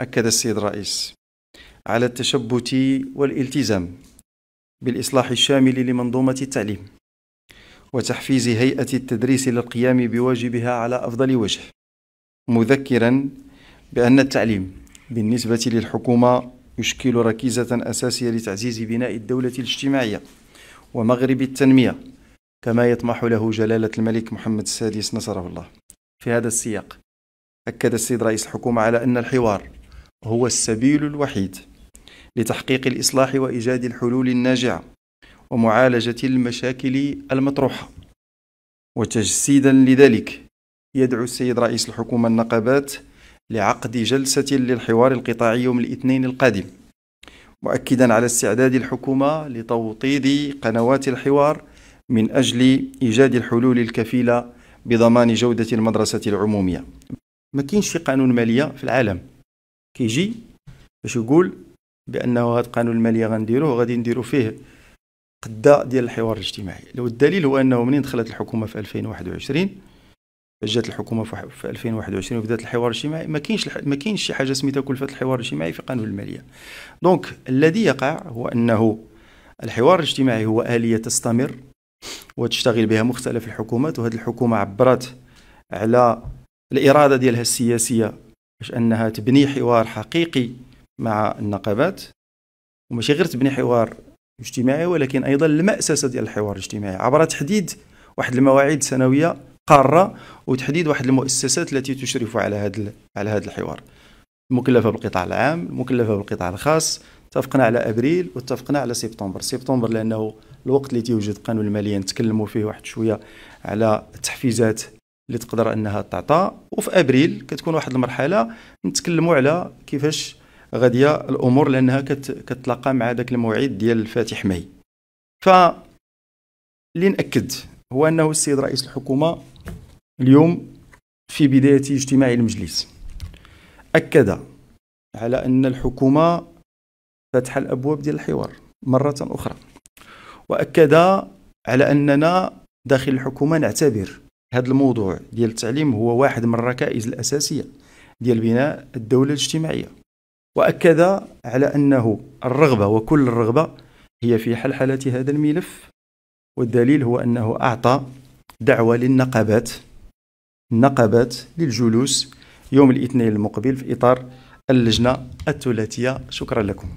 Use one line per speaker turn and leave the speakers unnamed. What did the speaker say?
أكد السيد الرئيس على التشبت والالتزام بالإصلاح الشامل لمنظومة التعليم وتحفيز هيئة التدريس للقيام بواجبها على أفضل وجه مذكرا بأن التعليم بالنسبة للحكومة يشكل ركيزة أساسية لتعزيز بناء الدولة الاجتماعية ومغرب التنمية كما يطمح له جلالة الملك محمد السادس نصره الله في هذا السياق أكد السيد رئيس الحكومة على أن الحوار هو السبيل الوحيد لتحقيق الإصلاح وإيجاد الحلول الناجعة ومعالجة المشاكل المطروحة وتجسيدا لذلك يدعو السيد رئيس الحكومة النقابات لعقد جلسة للحوار القطاعي يوم الاثنين القادم مؤكدا على استعداد الحكومة لتوطيد قنوات الحوار من أجل إيجاد الحلول الكفيلة بضمان جودة المدرسة العمومية ما كاينش في قانون مالية في العالم كيجي باش يقول بانه هذا القانون الماليه غنديروه غادي نديرو فيه قدة ديال الحوار الاجتماعي لو الدليل هو انه منين دخلت الحكومه في 2021 جات الحكومه في 2021 وبدات الحوار الاجتماعي ما كاينش ما كاينش شي حاجه سميتها كلفه الحوار الاجتماعي في قانون الماليه دونك الذي يقع هو انه الحوار الاجتماعي هو اليه تستمر وتشتغل بها مختلف الحكومات وهذه الحكومه عبرت على الاراده ديالها السياسيه باش انها تبني حوار حقيقي مع النقابات وماشي غير تبني حوار اجتماعي ولكن ايضا المأسسه ديال الحوار الاجتماعي عبر تحديد واحد المواعيد سنويه قاره وتحديد واحد المؤسسات التي تشرف على هذا على هذا الحوار مكلفه بالقطاع العام مكلفه بالقطاع الخاص اتفقنا على ابريل واتفقنا على سبتمبر سبتمبر لانه الوقت اللي تيوجد قانون الماليه نتكلموا فيه واحد شويه على التحفيزات اللي تقدر انها تعطى وفي ابريل كتكون واحد المرحله نتكلموا على كيفاش غاديه الامور لانها كتلاقى مع ذاك الموعد ديال فاتح ماي ف اللي ناكد هو انه السيد رئيس الحكومه اليوم في بدايه اجتماع المجلس اكد على ان الحكومه فتح الابواب ديال الحوار مره اخرى واكد على اننا داخل الحكومه نعتبر هذا الموضوع ديال التعليم هو واحد من الركائز الأساسية ديال بناء الدولة الاجتماعية وأكد على أنه الرغبة وكل الرغبة هي في حلحلة هذا الملف والدليل هو أنه أعطى دعوة للنقابات النقابات للجلوس يوم الاثنين المقبل في إطار اللجنة الثلاثية شكرا لكم